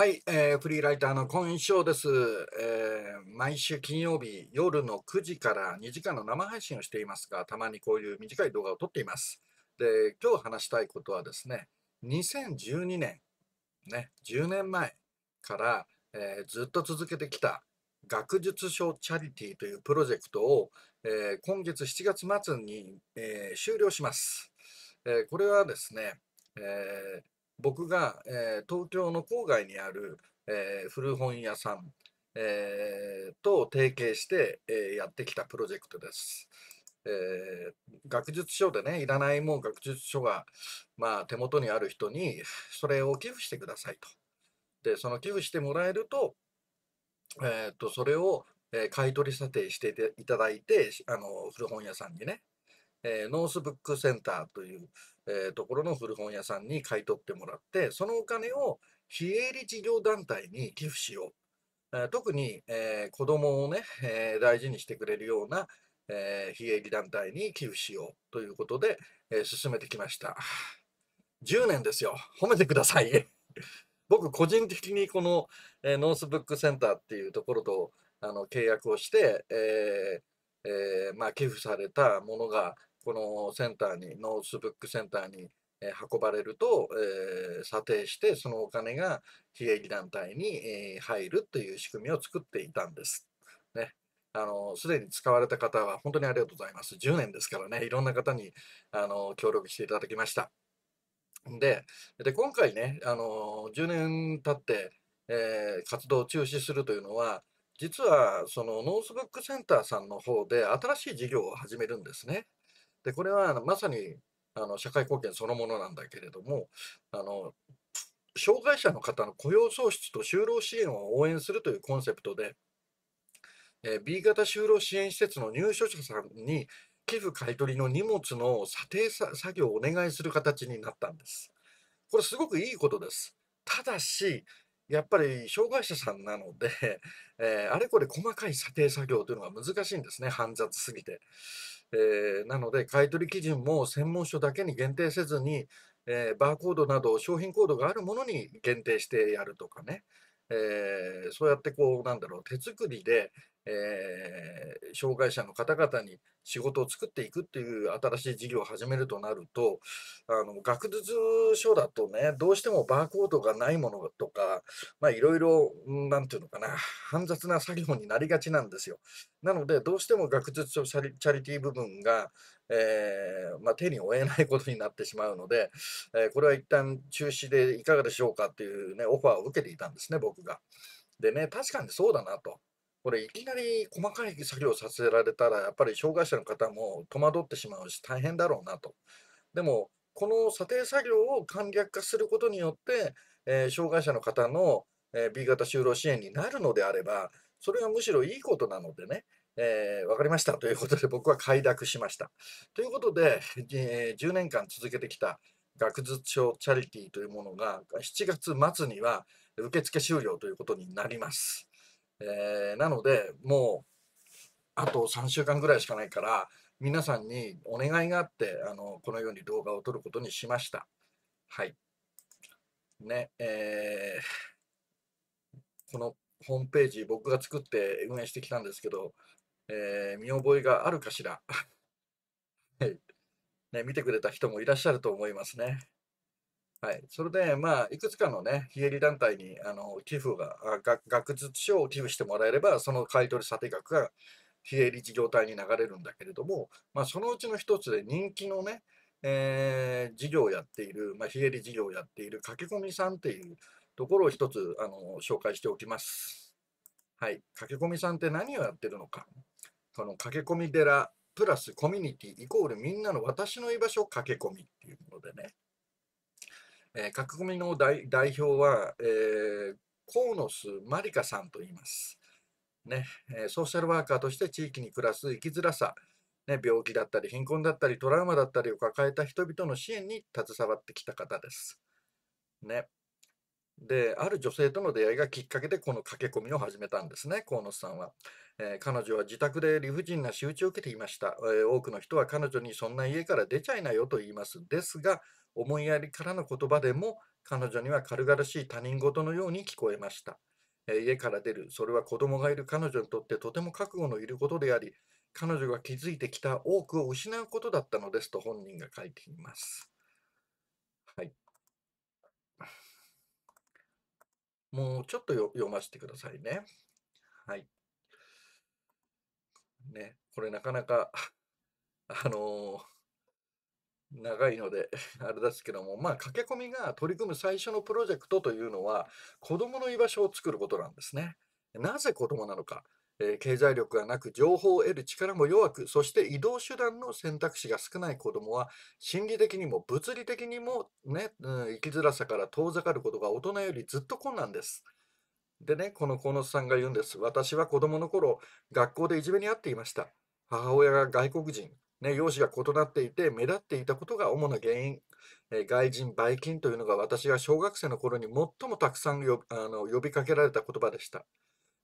はい、えー、フリーライターの今週です、えー、毎週金曜日夜の9時から2時間の生配信をしていますが、たまにこういう短い動画を撮っています。で、今日話したいことはですね、2012年、ね、10年前から、えー、ずっと続けてきた学術書チャリティというプロジェクトを、えー、今月7月末に、え終了します。えこれはですね、えー僕が、えー、東京の郊外にある、えー、古本屋さん、えー、と提携して、えやってきたプロジェクトです。え学術書でねいらないもう学術書が、まあ、手元にある人にそれを寄付してくださいと。でその寄付してもらえると,、えーと、とそれを、え買い取り査定していただいてあの古本屋さんにねえー、ノースブックセンターという、えー、ところの古本屋さんに買い取ってもらって、そのお金を非営利事業団体に寄付しよう。えー、特に、えー、子供をね、えー、大事にしてくれるような、えー、非営利団体に寄付しようということで、えー、進めてきました。10年ですよ。褒めてください。僕個人的にこの、えー、ノースブックセンターっていうところとあの契約をして、えーえー、まあ、寄付されたものがこのセンターに、ノースブックセンターに、え運ばれると、えー、査定して、そのお金が非営利団体に、え入るという仕組みを作っていたんです。ね。あの、すでに使われた方は本当にありがとうございます。10年ですからね、いろんな方に、あの、協力していただきました。で、で今回ね、あの、10年経って、え活動を中止するというのは、実はそのノースブックセンターさんの方で新しい事業を始めるんですね。で、これはまさにあの社会貢献そのものなんだけれども、あの障害者の方の雇用創出と就労支援を応援するというコンセプトで、え B 型就労支援施設の入所者さんに寄付買取の荷物の査定作業をお願いする形になったんです。これすごくいいことです。ただし、やっぱり障害者さんなので、えー、あれこれ細かい査定作業というのが難しいんですね、煩雑すぎて。えー、なので、買取基準も専門書だけに限定せずに、えー、バーコードなど商品コードがあるものに限定してやるとかね、えそうやってこう、なんだろう、手作りで、えー、障害者の方々に仕事を作っていくっていう新しい事業を始めるとなるとあの学術書だとねどうしてもバーコードがないものとかいろいろ何て言うのかな煩雑な作業になりがちなんですよ。なのでどうしても学術書チャリティー部分が、えー、まあ、手に負えないことになってしまうので、えー、これは一旦中止でいかがでしょうかっていうねオファーを受けていたんですね僕が。でね確かにそうだなと。これいきなり細かい作業をさせられたらやっぱり障害者の方も戸惑ってしまうし大変だろうなと。でもこの査定作業を簡略化することによって、えー、障害者の方の、え B 型就労支援になるのであればそれがむしろいいことなのでね、えー、分かりましたということで僕は快諾しました。ということで、え10年間続けてきた学術書チャリティーというものが7月末には受付終了ということになります。えー、なので、もう、あと3週間ぐらいしかないから、皆さんにお願いがあって、あの、このように動画を撮ることにしました。はい。ね、えー、このホームページ、僕が作って運営してきたんですけど、えー、見覚えがあるかしら。はい。ね、見てくれた人もいらっしゃると思いますね。はい。それで、まあ、いくつかのね、非営利団体に、あの、寄付が、あ学術書を寄付してもらえれば、その買取査定額が非営利事業体に流れるんだけれども、まあ、そのうちの一つで人気のね、えー、事業をやっている、まあ、非営利事業をやっている駆け込みさんっていうところを一つ、あの、紹介しておきます。はい。駆け込みさんって何をやってるのか。この駆け込み寺プラスコミュニティイコールみんなの私の居場所駆け込みっていうものでね。えー、革組の代表は、えー、河野須まりかさんと言います。ね、ソーシャルワーカーとして地域に暮らす生きづらさ、ね、病気だったり貧困だったりトラウマだったりを抱えた人々の支援に携わってきた方です。ね、である女性との出会いがきっかけでこの駆け込みを始めたんですね河野さんは、えー、彼女は自宅で理不尽な仕打ちを受けていました、えー、多くの人は彼女にそんな家から出ちゃいなよと言いますですが思いやりからの言葉でも彼女には軽々しい他人事のように聞こえました。家から出る、それは子供がいる彼女にとってとても覚悟のいることであり、彼女が築いてきた多くを失うことだったのですと本人が書いています。はい。もうちょっと読ませてくださいね。はい。ね、これなかなか、あのー長いので、あれですけども、まあ、駆け込みが取り組む最初のプロジェクトというのは、子供の居場所を作ることなんですね。なぜ子供なのか。えー、経済力がなく、情報を得る力も弱く、そして移動手段の選択肢が少ない子供は、心理的にも物理的にもね、うん、生きづらさから遠ざかることが大人よりずっと困難です。でね、この河野さんが言うんです。私は子供の頃、学校でいじめに遭っていました。母親が外国人、ね、容姿が異なっていて目立っていたことが主な原因、え外人、バイキンというのが私が小学生の頃に最もたくさんよあの呼びかけられた言葉でした。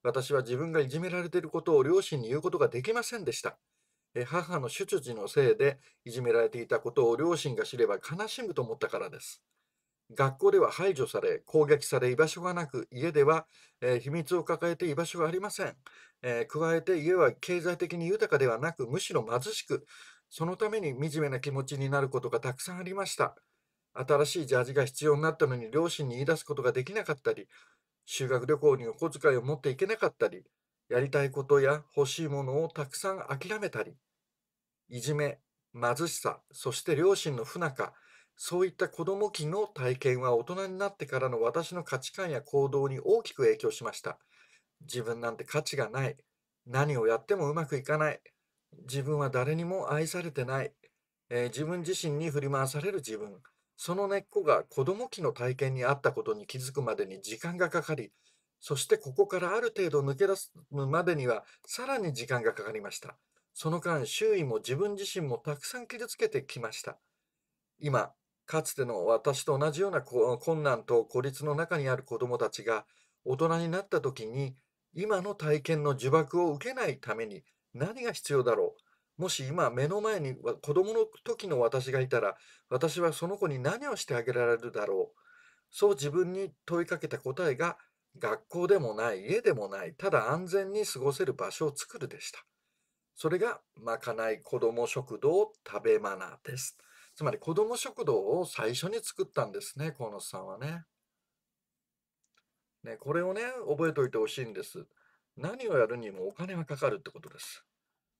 私は自分がいじめられていることを両親に言うことができませんでした。え母の出自のせいでいじめられていたことを両親が知れば悲しむと思ったからです。学校では排除され、攻撃され、居場所がなく、家では、えー、秘密を抱えて居場所がありません、えー、加えて家は経済的に豊かではなく、むしろ貧しく、そのために惨めな気持ちになることがたくさんありました。新しいジャージが必要になったのに両親に言い出すことができなかったり、修学旅行にお小遣いを持っていけなかったり、やりたいことや欲しいものをたくさん諦めたり、いじめ、貧しさ、そして両親の不仲、そういった子供期の体験は大人になってからの私の価値観や行動に大きく影響しました。自分なんて価値がない。何をやってもうまくいかない。自分は誰にも愛されてない。えー、自分自身に振り回される自分。その根っこが子供期の体験にあったことに気づくまでに時間がかかり、そしてここからある程度抜け出すまでにはさらに時間がかかりました。その間、周囲も自分自身もたくさん傷つけてきました。今、かつての私と同じような困難と孤立の中にある子どもたちが大人になった時に今の体験の呪縛を受けないために何が必要だろうもし今目の前に子供の時の私がいたら私はその子に何をしてあげられるだろうそう自分に問いかけた答えが学校でもない家でもないただ安全に過ごせる場所を作るでしたそれがまかない子ども食堂食べマナですつまり子ども食堂を最初に作ったんですね、河野さんはね。ね、これをね、覚えておいてほしいんです。何をやるにもお金がかかるってことです。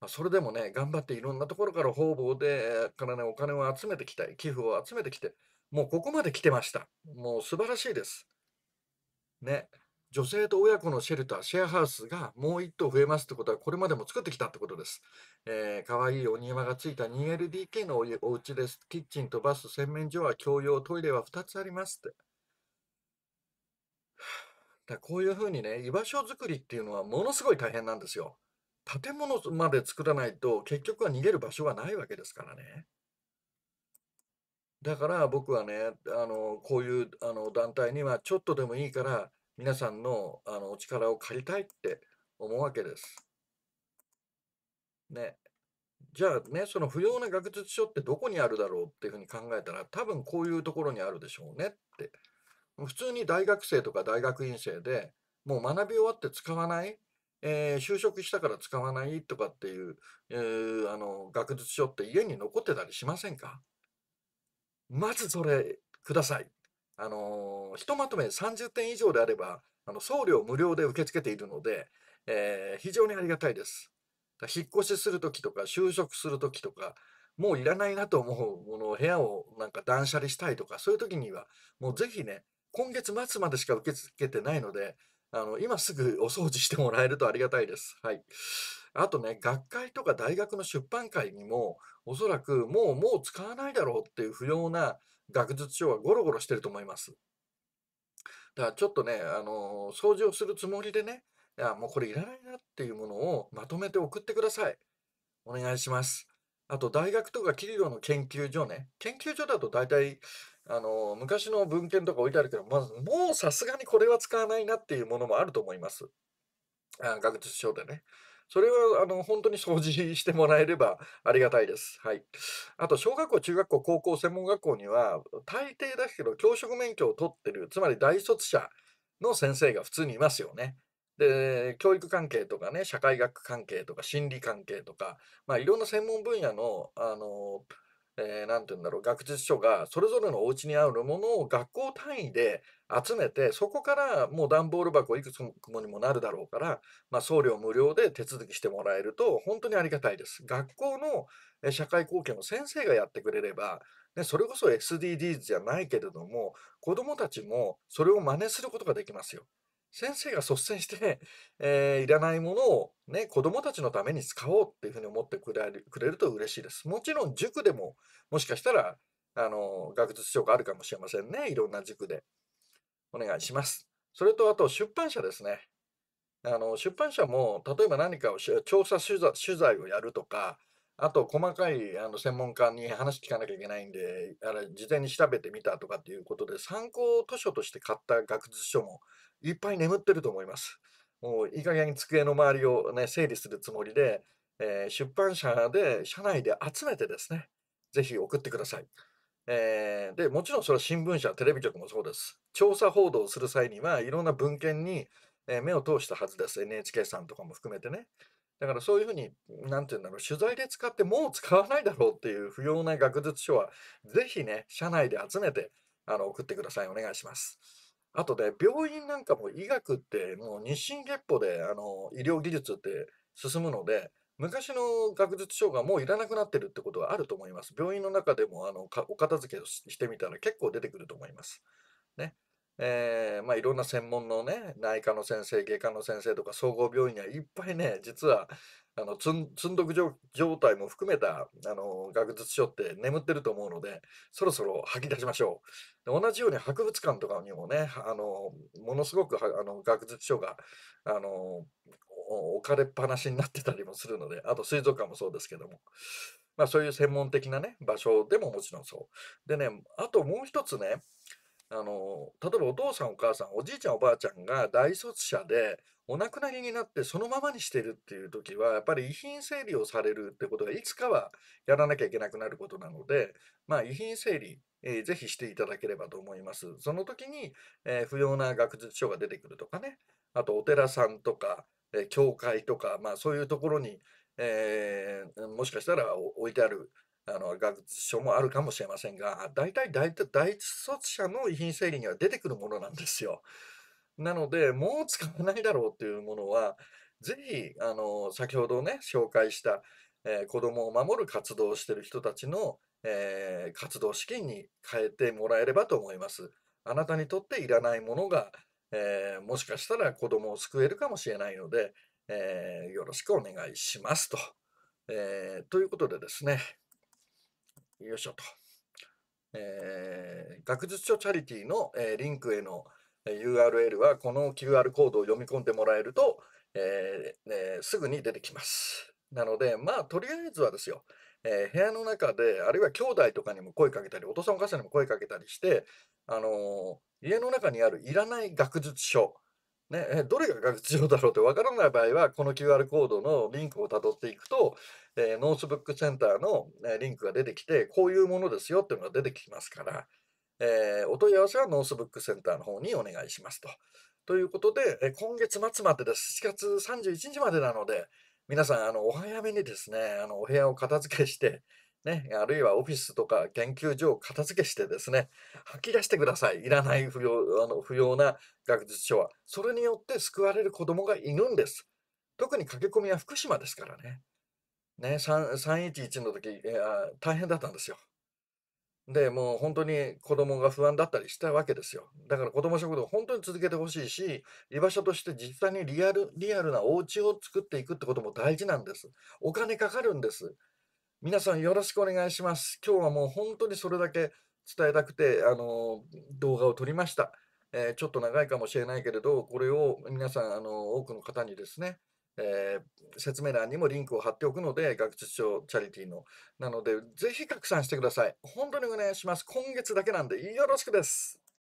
まあ、それでもね、頑張っていろんなところから方々で、からね、お金を集めてきたい、寄付を集めてきて、もうここまで来てました。もう素晴らしいです。ね。女性と親子のシェルター、シェアハウスがもう1棟増えますってことは、これまでも作ってきたってことです。えー、かわいいお庭がついた 2LDK のお家です。キッチンとバス、洗面所は共用、トイレは2つありますって。だこういうふうにね、居場所作りっていうのはものすごい大変なんですよ。建物まで作らないと、結局は逃げる場所がないわけですからね。だから僕はね、あのこういうあの団体にはちょっとでもいいから、皆さんのあのお力を借りたいって思うわけです。ね。じゃあね、その不要な学術書ってどこにあるだろうっていうふうに考えたら、多分こういうところにあるでしょうねって。普通に大学生とか大学院生でもう学び終わって使わない、えー、就職したから使わないとかっていう、えー、あの学術書って家に残ってたりしませんかまずそれくださいあのひとまとめ30点以上であれば、あの送料無料で受け付けているので、えー、非常にありがたいです。引っ越しするときとか、就職するときとか、もういらないなと思うものを部屋をなんか断捨離したいとか、そういうときには、もうぜひね、今月末までしか受け付けてないので、あの、今すぐお掃除してもらえるとありがたいです。はい。あとね、学会とか大学の出版会にも、おそらくもう、もう使わないだろうっていう不要な学術書はゴロゴロしてると思います。だからちょっとね、あのー、掃除をするつもりでね、いや、もうこれいらないなっていうものをまとめて送ってください。お願いします。あと、大学とかキリロの研究所ね。研究所だと大体、あのー、昔の文献とか置いてあるけど、まず、もうさすがにこれは使わないなっていうものもあると思います。あ学術書でね。それはあの本当に掃除してもらえればありがたいです。はい。あと小学校、中学校、高校、専門学校には、大抵だけど教職免許を取ってる、つまり大卒者の先生が普通にいますよね。で、教育関係とかね、社会学関係とか心理関係とか、まあ、いろんな専門分野のあのえー、て言うんだろう、学術書がそれぞれのお家に合うものを学校単位で集めて、そこからもう段ボール箱いくつもにもなるだろうから、まあ、送料無料で手続きしてもらえると本当にありがたいです。学校の社会貢献を先生がやってくれれば、ね、それこそ SDGs じゃないけれども、子どもたちもそれを真似することができますよ。先生が率先して、えー、いらないものを、ね、子供たちのために使おうっていうふうに思ってくれるくれると嬉しいです。もちろん塾でももしかしたらあの学術書があるかもしれませんね。いろんな塾で。お願いします。それとあと出版社ですね。あの出版社も例えば何かを調査取材取材をやるとかあと細かいあの専門家に話聞かなきゃいけないんであれ事前に調べてみたとかっていうことで参考図書として買った学術書もいっぱい眠ってると思います。もういい加減机の周りを、ね、整理するつもりで、えー、出版社で、社内で集めてですね、ぜひ送ってください。えー、で、もちろんそれは新聞社、テレビ局もそうです。調査報道する際には、いろんな文献に、え目を通したはずです。NHK さんとかも含めてね。だからそういうふうに、なんていうんだろう、取材で使ってもう使わないだろうっていう不要な学術書は、ぜひね、社内で集めて、あの、送ってください。お願いします。あとね、病院なんかも医学ってもう日進月歩であの医療技術って進むので、昔の学術書がもういらなくなってるってことはあると思います。病院の中でもあのお片付けをしてみたら結構出てくると思います。ね。えー、まあ、いろんな専門のね、内科の先生、外科の先生とか、総合病院にはいっぱいね、実は、あの、積んどく状態も含めた、あの、学術書って眠ってると思うので、そろそろ吐き出しましょう。同じように博物館とかにもね、あの、ものすごくあの学術書が、あの、置かれっぱなしになってたりもするので、あと水族館もそうですけども。まあそういう専門的なね、場所でももちろんそう。でね、あともう一つね、あの例えばお父さんお母さんおじいちゃんおばあちゃんが大卒者でお亡くなりになってそのままにしてるっていう時はやっぱり遺品整理をされるってことがいつかはやらなきゃいけなくなることなので、まあ、遺品整理、えー、ぜひしていただければと思います。その時に、えー、不要な学術書が出てくるとかねあとお寺さんとか、えー、教会とか、まあ、そういうところに、えー、もしかしたら置いてあるあの学術書もあるかもしれませんが大体第一卒者の遺品整理には出てくるものなんですよ。なのでもう使わないだろうというものはぜひあの先ほどね紹介した、えー、子どもを守る活動をしている人たちの、えー、活動資金に変えてもらえればと思います。あなたにとっていらないものが、えー、もしかしたら子どもを救えるかもしれないので、えよろしくお願いしますと。えということでですねよいしょと。えー、学術書チャリティの、えー、リンクへの URL はこの QR コードを読み込んでもらえると、えー、えー、すぐに出てきます。なので、まあ、とりあえずはですよ、えー、部屋の中で、あるいは兄弟とかにも声かけたり、お父さんお母さんにも声かけたりして、あのー、家の中にあるいらない学術書、ね、どれが学習だろうってわからない場合は、この QR コードのリンクをたどっていくと、えー、ノースブックセンターの、ね、リンクが出てきて、こういうものですよっていうのが出てきますから、えー、お問い合わせはノースブックセンターの方にお願いしますと。ということで、え今月末までです。7月31日までなので、皆さん、あの、お早めにですね、あの、お部屋を片付けして、ね、あるいはオフィスとか研究所を片付けしてですね、吐き出してください。いらない不要あの不要な学術書は。それによって救われる子供がいるんです。特に駆け込みは福島ですからね。ね、311の時、え大変だったんですよ。で、もう本当に子供が不安だったりしたわけですよ。だから子供食堂本当に続けてほしいし、居場所として実際にリアル、リアルなお家を作っていくってことも大事なんです。お金かかるんです。皆さんよろしくお願いします。今日はもう本当にそれだけ伝えたくて、あの動画を撮りました、えー、ちょっと長いかもしれないけれど、これを皆さん、あの多くの方にですね、えー、説明欄にもリンクを貼っておくので、学術書チャリティーの。なので、ぜひ拡散してください。本当にお願いします。今月だけなんでよろしくです。